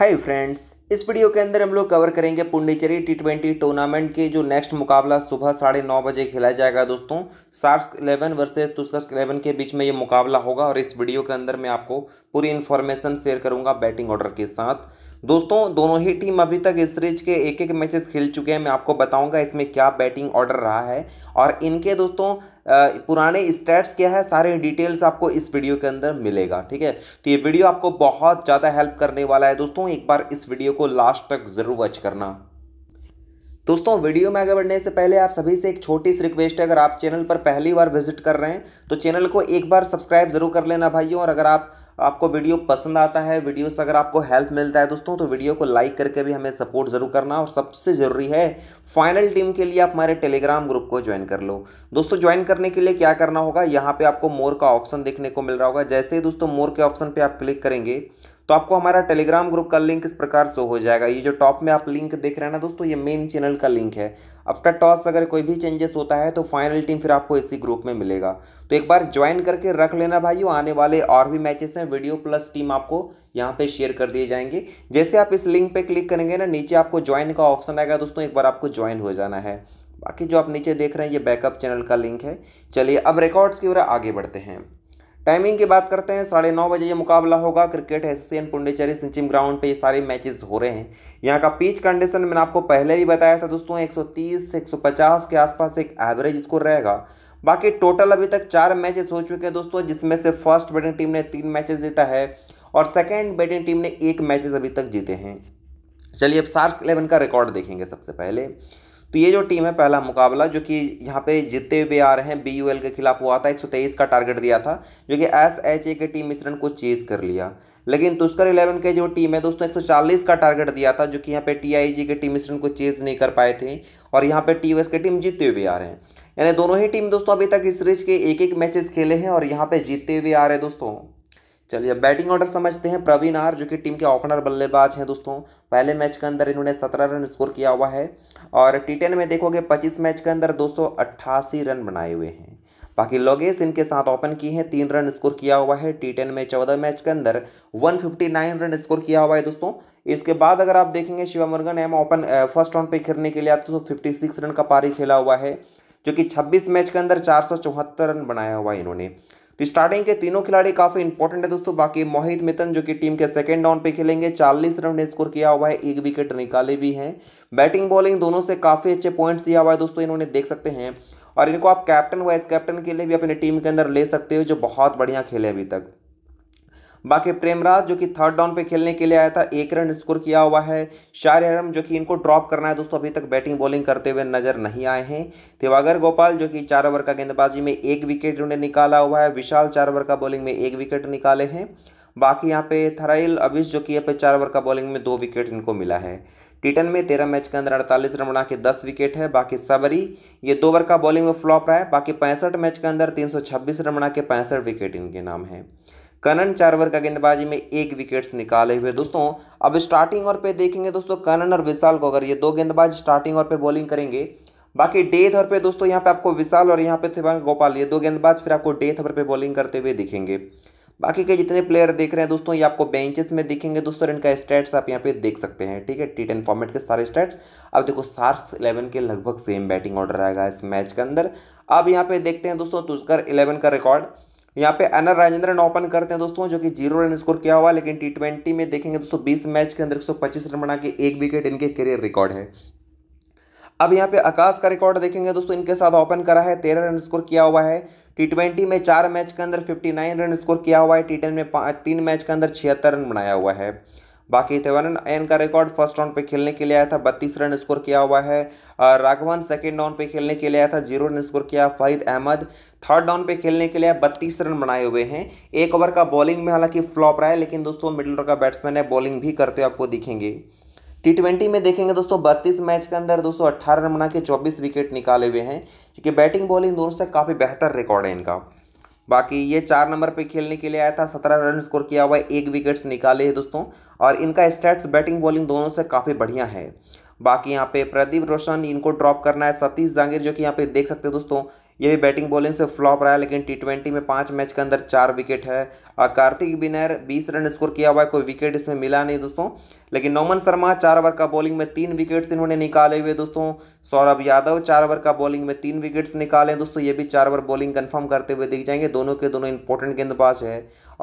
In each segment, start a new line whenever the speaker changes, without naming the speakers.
hi friends इस video के अंदर हम लोग कवर करेंगे पुंडीचेरी टी ट्वेंटी टूर्नामेंट के जो नेक्स्ट मुकाबला सुबह साढ़े नौ बजे खेला जाएगा दोस्तों Sharks eleven versus Tuskers eleven के बीच में ये मुकाबला होगा और इस वीडियो के अंदर मैं आपको पूरी इन्फॉर्मेशन शेयर करूंगा बैटिंग ऑर्डर के साथ दोस्तों दोनों ही टीम अभी तक इस सीरीज के एक एक मैचेस खेल चुके हैं मैं आपको बताऊंगा इसमें क्या बैटिंग ऑर्डर रहा है और इनके दोस्तों पुराने स्टैट्स क्या है सारे डिटेल्स आपको इस वीडियो के अंदर मिलेगा ठीक है तो ये वीडियो आपको बहुत ज़्यादा हेल्प करने वाला है दोस्तों एक बार इस वीडियो को लास्ट तक ज़रूर वॉच करना दोस्तों वीडियो में आगे बढ़ने से पहले आप सभी से एक छोटी सी रिक्वेस्ट है अगर आप चैनल पर पहली बार विजिट कर रहे हैं तो चैनल को एक बार सब्सक्राइब जरूर कर लेना भाइयों और अगर आप आपको वीडियो पसंद आता है वीडियो से अगर आपको हेल्प मिलता है दोस्तों तो वीडियो को लाइक करके भी हमें सपोर्ट ज़रूर करना और सबसे ज़रूरी है फाइनल टीम के लिए आप हमारे टेलीग्राम ग्रुप को ज्वाइन कर लो दोस्तों ज्वाइन करने के लिए क्या करना होगा यहाँ पर आपको मोर का ऑप्शन देखने को मिल रहा होगा जैसे ही दोस्तों मोर के ऑप्शन पर आप क्लिक करेंगे तो आपको हमारा टेलीग्राम ग्रुप का लिंक इस प्रकार से हो जाएगा ये जो टॉप में आप लिंक देख रहे हैं ना दोस्तों ये मेन चैनल का लिंक है आफ्टर टॉस अगर कोई भी चेंजेस होता है तो फाइनल टीम फिर आपको इसी ग्रुप में मिलेगा तो एक बार ज्वाइन करके रख लेना भाई आने वाले और भी मैचेस हैं वीडियो प्लस टीम आपको यहाँ पे शेयर कर दिए जाएंगे जैसे आप इस लिंक पे क्लिक करेंगे ना नीचे आपको ज्वाइन का ऑप्शन आएगा दोस्तों एक बार आपको ज्वाइन हो जाना है बाकी जो आप नीचे देख रहे हैं ये बैकअप चैनल का लिंक है चलिए अब रिकॉर्ड्स की ओर आगे बढ़ते हैं टाइमिंग की बात करते हैं साढ़े नौ बजे ये मुकाबला होगा cricket association Puducherry Siechem ground पे ये सारे मैचेस हो रहे हैं यहाँ का पिच कंडीशन मैंने आपको पहले भी बताया था दोस्तों 130 से 150 के आसपास एक एवरेज स्कोर रहेगा बाकी टोटल अभी तक चार मैचेस हो चुके हैं दोस्तों जिसमें से फर्स्ट बैटिंग टीम ने तीन मैचेज जीता है और सेकेंड बैटिंग टीम ने एक मैचेज अभी तक जीते हैं चलिए अब सार्स इलेवन का रिकॉर्ड देखेंगे सबसे पहले तो ये जो टीम है पहला मुकाबला जो कि यहाँ पे जीते हुए आ रहे हैं बी के खिलाफ हुआ था 123 का टारगेट दिया था जो कि एस एच ए के टीम मिश्रण को चेज कर लिया लेकिन तुस्कर इलेवन के जो टीम है दोस्तों 140 का टारगेट दिया था जो कि यहाँ पे टी आई जी के टीम मिश्रण को चेज नहीं कर पाए थे और यहाँ पे टी की टीम जीतते हुए आ रहे हैं यानी दोनों ही टीम दोस्तों अभी तक इस सीरीज के एक एक मैचेस खेले हैं और यहाँ पे जीतते हुए आ रहे हैं दोस्तों चलिए बैटिंग ऑर्डर समझते हैं प्रवीण आर जो कि टीम के ओपनर बल्लेबाज हैं दोस्तों पहले मैच के अंदर इन्होंने सत्रह रन स्कोर किया हुआ है और टी टेन में देखोगे पच्चीस मैच के अंदर दो रन बनाए हुए हैं बाकी लोगेश इनके साथ ओपन किए हैं तीन रन स्कोर किया हुआ है टी टेन में चौदह मैच के अंदर वन रन स्कोर किया हुआ है दोस्तों इसके बाद अगर आप देखेंगे Shiva Murugan M open first round पर खेलने के लिए आते तो फिफ्टी रन का पारी खेला हुआ है जो कि 26 मैच के अंदर चार रन बनाया हुआ है इन्होंने तो स्टार्टिंग के तीनों खिलाड़ी काफ़ी इंपॉर्टेंट है दोस्तों बाकी मोहित मितन जो कि टीम के सेकंड डाउन पे खेलेंगे चालीस रन ने स्कोर किया हुआ है एक विकेट निकाले भी हैं बैटिंग बॉलिंग दोनों से काफ़ी अच्छे पॉइंट्स दिया हुआ है दोस्तों इन्होंने देख सकते हैं और इनको आप कैप्टन वाइस कैप्टन के लिए भी अपनी टीम के अंदर ले सकते हो जो बहुत बढ़िया खेले अभी तक बाकी प्रेमराज जो कि थर्ड डाउन पे खेलने के लिए आया था एक रन स्कोर किया हुआ है शार हरम जो कि इनको ड्रॉप करना है दोस्तों अभी तक बैटिंग बॉलिंग करते हुए नजर नहीं आए हैं तिवागर गोपाल जो कि चार ओवर का गेंदबाजी में एक विकेट उन्हें निकाला हुआ है विशाल चार ओवर का बॉलिंग में एक विकेट निकाले हैं बाकी यहाँ पे थराइल अविश जो कि यहाँ पे चार ओवर का बॉलिंग में दो विकेट इनको मिला है टीटन में तेरह मैच के अंदर अड़तालीस रन बना के दस विकेट है बाकी सबरी ये दो ओवर का बॉलिंग में फ्लॉप रहा है बाकी पैंसठ मैच के अंदर तीन सौ छब्बीस रन बना के पैंसठ विकेट इनके नाम है कनन चारवर का गेंदबाजी में एक विकेट्स निकाले हुए दोस्तों अब स्टार्टिंग और पे देखेंगे दोस्तों कनन और विशाल को अगर ये दो गेंदबाज स्टार्टिंग और पे बॉलिंग करेंगे बाकी डेथ और पे दोस्तों यहाँ पे आपको विशाल और यहाँ पे थिवान गोपाल ये दो गेंदबाज फिर आपको डेथ और पे बॉलिंग करते हुए दिखेंगे बाकी के जितने प्लेयर देख रहे हैं दोस्तों ये आपको बेंचेस में दिखेंगे दोस्तों इनका स्टेट्स आप यहाँ पे देख सकते हैं ठीक है टी टेन फॉर्मेट के सारे स्टेट्स अब देखो सार्स इलेवन के लगभग सेम बैटिंग ऑर्डर आएगा इस मैच के अंदर अब यहाँ पे देखते हैं दोस्तों तुझकर तो इलेवन का रिकॉर्ड यहाँ पे अनर राजेंद्रन ओपन करते हैं दोस्तों जो कि जीरो रन स्कोर किया हुआ लेकिन टी ट्वेंटी में देखेंगे दोस्तों बीस मैच के अंदर एक रन बना के एक विकेट इनके करियर रिकॉर्ड है अब यहाँ पे आकाश का रिकॉर्ड देखेंगे दोस्तों इनके साथ ओपन करा है तेरह रन स्कोर किया हुआ है टी ट्वेंटी में चार मैच के अंदर फिफ्टी नाइन रन स्कोर किया हुआ है टी टेन में तीन मैच के अंदर छिहत्तर रन बनाया हुआ है बाकी तेवन एन का रिकॉर्ड फर्स्ट राउंड पे खेलने के लिए आया था बत्तीस रन स्कोर किया हुआ है राघवन सेकेंड डाउन पे खेलने के लिए आया था जीरो रन स्कोर किया फाहिद अहमद थर्ड डाउन पे खेलने के लिए बत्तीस रन बनाए हुए हैं एक ओवर का बॉलिंग में हालांकि फ्लॉप रहा है लेकिन दोस्तों मिडल ओवर का बैट्समैन है बॉलिंग भी करते हुए आपको दिखेंगे टी ट्वेंटी में देखेंगे दोस्तों बत्तीस मैच के अंदर दोस्तों अट्ठारह रन बना के चौबीस विकेट निकाले हुए हैं क्योंकि बैटिंग बॉलिंग दोनों से काफ़ी बेहतर रिकॉर्ड है इनका बाकी ये चार नंबर पे खेलने के लिए आया था सत्रह रन स्कोर किया हुआ है एक विकेट्स निकाले हैं दोस्तों और इनका स्टैट्स बैटिंग बॉलिंग दोनों से काफ़ी बढ़िया है बाकी यहाँ पे प्रदीप रोशन इनको ड्रॉप करना है सतीश जांगीर जो कि यहाँ पे देख सकते हैं दोस्तों ये भी बैटिंग बॉलिंग से फ्लॉप रहा है लेकिन टी ट्वेंटी में पाँच मैच के अंदर चार विकेट है और कार्तिक बिनैर बीस रन स्कोर किया हुआ है कोई विकेट इसमें मिला नहीं दोस्तों लेकिन नोमन शर्मा चार ओवर का बॉलिंग में तीन विकेट्स इन्होंने निकाले हुए दोस्तों सौरभ यादव चार ओवर का बॉलिंग में तीन विकेट्स निकाले दोस्तों ये भी चार ओवर बॉलिंग कन्फर्म करते हुए दिख जाएंगे दोनों के दोनों इंपॉर्टेंट गेंदबाज है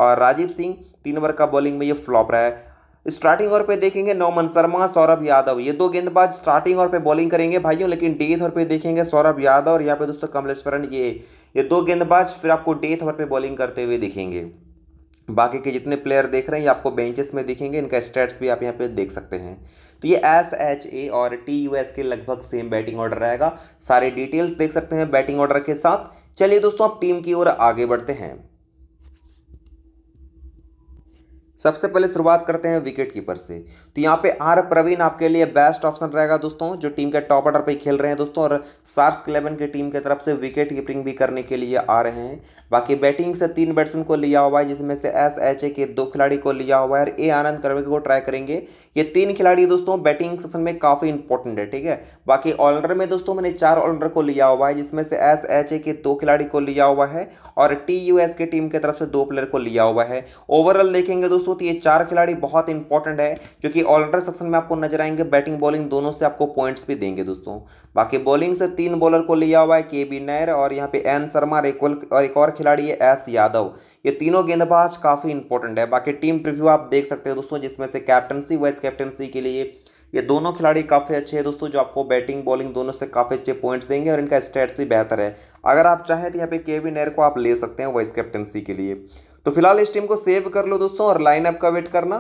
और राजीव सिंह तीन ओवर का बॉलिंग में ये फ्लॉप रहा है स्टार्टिंग ओवर पे देखेंगे नौमन शर्मा सौरभ यादव ये दो गेंदबाज स्टार्टिंग ओवर पे बॉलिंग करेंगे भाइयों लेकिन डेथ ओवर पे देखेंगे सौरभ यादव और यहाँ पे दोस्तों कमलेश्वरन ये ये दो गेंदबाज फिर आपको डेथ ओवर पे बॉलिंग करते हुए दिखेंगे बाकी के जितने प्लेयर देख रहे हैं आपको बेंचेस में दिखेंगे इनका स्टेट्स भी आप यहाँ पे देख सकते हैं तो ये एस एच ए और टी यू एस के लगभग सेम बैटिंग ऑर्डर रहेगा सारे डिटेल्स देख सकते हैं बैटिंग ऑर्डर के साथ चलिए दोस्तों आप टीम की ओर आगे बढ़ते हैं सबसे पहले शुरुआत करते हैं विकेट कीपर से तो यहाँ पे आर प्रवीण आपके लिए बेस्ट ऑप्शन रहेगा दोस्तों जो टीम के टॉप ऑर्डर पे खेल रहे हैं दोस्तों और सार्स इलेवन की टीम की तरफ से विकेट कीपिंग भी करने के लिए आ रहे हैं बाकी बैटिंग से तीन बैट्समैन को लिया हुआ है जिसमें से एस एच ए के दो खिलाड़ी को लिया हुआ है और ए आनंद कर्वे को ट्राई करेंगे ये तीन खिलाड़ी दोस्तों बैटिंग सेशन में काफ़ी इंपॉर्टेंट है ठीक है बाकी ऑलराउंडर में दोस्तों मैंने चार ऑलराउंडर को लिया हुआ है जिसमें से एस एच ए के दो खिलाड़ी को लिया हुआ है और टी यू एस की टीम की तरफ से दो प्लेयर को लिया हुआ है ओवरऑल देखेंगे दोस्तों दोस्तों तो ये चार खिलाड़ी बहुत इंपॉर्टेंट है जो कि ऑलराउंडर सेक्शन में आपको नजर आएंगे बैटिंग बॉलिंग दोनों से आपको पॉइंट्स भी देंगे दोस्तों बाकी बॉलिंग से तीन बॉलर को लिया हुआ है के बी नायर और यहाँ पे एन शर्मा और एक और खिलाड़ी है एस यादव ये तीनों गेंदबाज काफ़ी इंपॉर्टेंट है बाकी टीम प्रिव्यू आप देख सकते हैं दोस्तों जिसमें से कैप्टनसी वाइस कैप्टनसी के लिए ये दोनों खिलाड़ी काफ़ी अच्छे हैं दोस्तों जो आपको बैटिंग बॉलिंग दोनों से काफ़ी अच्छे पॉइंट्स देंगे और इनका स्टेट्स भी बेहतर है अगर आप चाहें तो यहाँ पे वी नेर को आप ले सकते हैं वाइस कैप्टनसी के लिए तो फिलहाल इस टीम को सेव कर लो दोस्तों और लाइनअप का वेट करना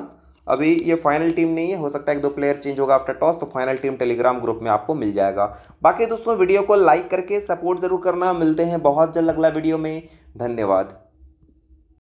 अभी ये फाइनल टीम नहीं है हो सकता है एक दो प्लेयर चेंज होगा आफ्टर टॉस तो फाइनल टीम टेलीग्राम ग्रुप में आपको मिल जाएगा बाकी दोस्तों वीडियो को लाइक करके सपोर्ट जरूर करना मिलते हैं बहुत जल्द अगला वीडियो में धन्यवाद